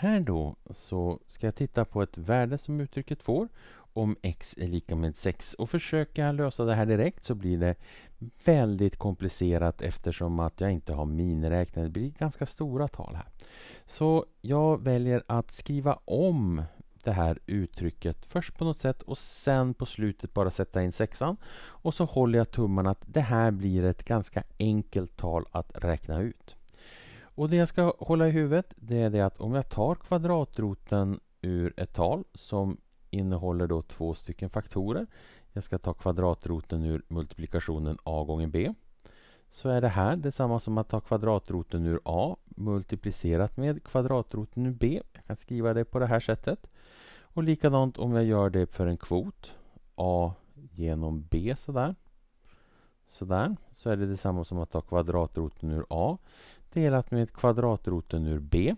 Här då så ska jag titta på ett värde som uttrycket får om x är lika med 6 och försöka lösa det här direkt så blir det väldigt komplicerat eftersom att jag inte har miniräknare. Det blir ganska stora tal här. Så jag väljer att skriva om det här uttrycket först på något sätt och sen på slutet bara sätta in sexan. Och så håller jag tummarna att det här blir ett ganska enkelt tal att räkna ut. Och det jag ska hålla i huvudet det är det att om jag tar kvadratroten ur ett tal som innehåller då två stycken faktorer. Jag ska ta kvadratroten ur multiplikationen a gånger b. Så är det här detsamma som att ta kvadratroten ur a multiplicerat med kvadratroten ur b. Jag kan skriva det på det här sättet. Och likadant om jag gör det för en kvot. a genom b sådär. Sådär. Så är det detsamma som att ta kvadratroten ur a delat med kvadratroten ur b.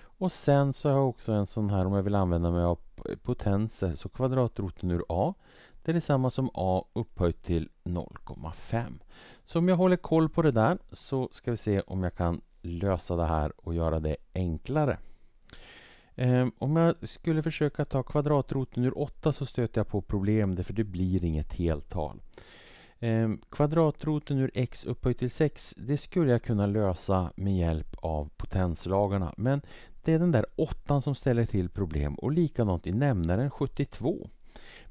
Och sen så har jag också en sån här om jag vill använda mig av potenser. Så kvadratroten ur a det är detsamma som a upphöjt till 0,5. Så om jag håller koll på det där så ska vi se om jag kan lösa det här och göra det enklare. Ehm, om jag skulle försöka ta kvadratroten ur 8 så stöter jag på problem därför det blir inget heltal. Ehm, kvadratroten ur x upphöjt till 6 det skulle jag kunna lösa med hjälp av potenslagarna. Men det är den där åttan som ställer till problem och likadant i nämnaren 72.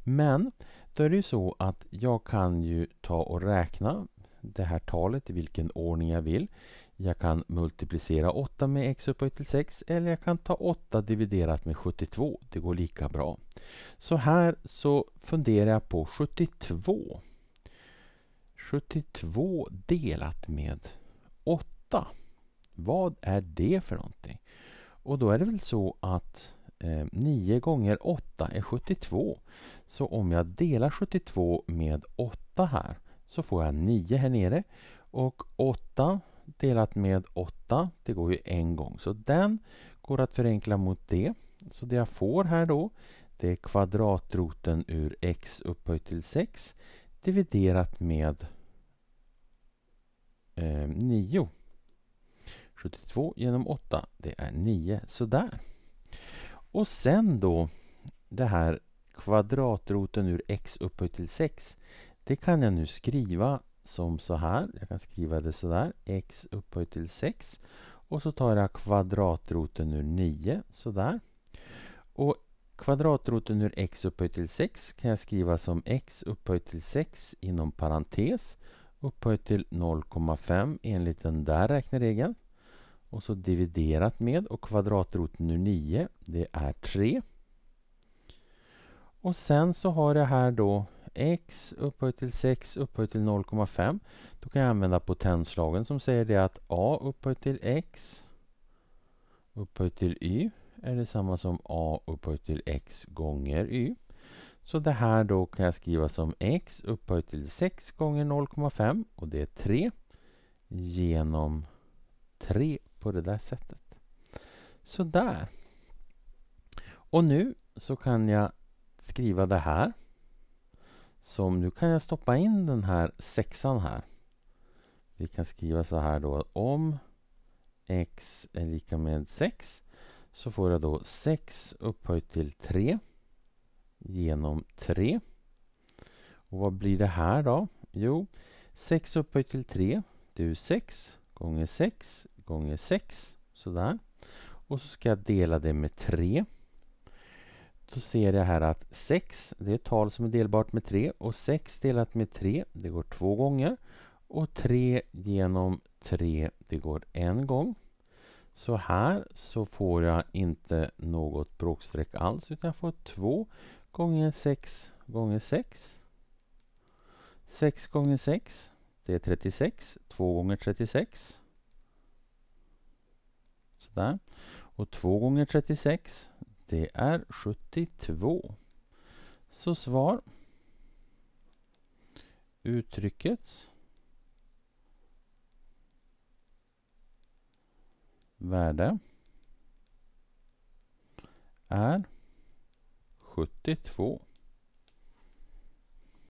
Men då är det ju så att jag kan ju ta och räkna det här talet i vilken ordning jag vill. Jag kan multiplicera 8 med x upphöjt till 6 eller jag kan ta 8 dividerat med 72. Det går lika bra. Så här så funderar jag på 72. 72 delat med 8. Vad är det för någonting? Och då är det väl så att 9 eh, gånger 8 är 72. Så om jag delar 72 med 8 här så får jag 9 här nere. Och 8 delat med 8, det går ju en gång. Så den går att förenkla mot det. Så det jag får här då, det är kvadratroten ur x upphöjt till 6 dividerat med 9. 72 genom 8, det är 9. Sådär. Och sen då det här kvadratroten ur x upphöjt till 6. Det kan jag nu skriva som så här. Jag kan skriva det så där. x upphöjt till 6. Och så tar jag kvadratroten ur 9, Sådär. Och kvadratroten ur x upphöjt till 6 kan jag skriva som x upphöjt till 6 inom parentes upphöjt till 0,5 enligt den där räkneregeln. Och så dividerat med och kvadratroten ur 9 det är 3. Och sen så har jag här då x upphöjt till 6 upphöjt till 0,5. Då kan jag använda potenslagen som säger det att a upphöjt till x upphöjt till y är detsamma som a upphöjt till x gånger y. Så det här då kan jag skriva som x upphöjt till 6 gånger 0,5 och det är 3 genom 3 på det där sättet. Så där. Och nu så kan jag skriva det här. Som nu kan jag stoppa in den här sexan här. Vi kan skriva så här då om x är lika med 6 så får jag då 6 upphöjt till 3 genom 3. Och vad blir det här då? Jo, 6 upphöjt till 3, Du är 6 gånger 6 gånger 6, sådär. Och så ska jag dela det med 3. Då ser jag här att 6, det är ett tal som är delbart med 3 och 6 delat med 3, det går två gånger. Och 3 genom 3, det går en gång. Så här så får jag inte något bråkstreck alls utan jag får 2 gånger 6 gånger 6. 6 gånger 6, det är 36. 2 gånger 36. Sådär. Och 2 gånger 36, det är 72. Så svar uttryckets värde är sjuttiotvå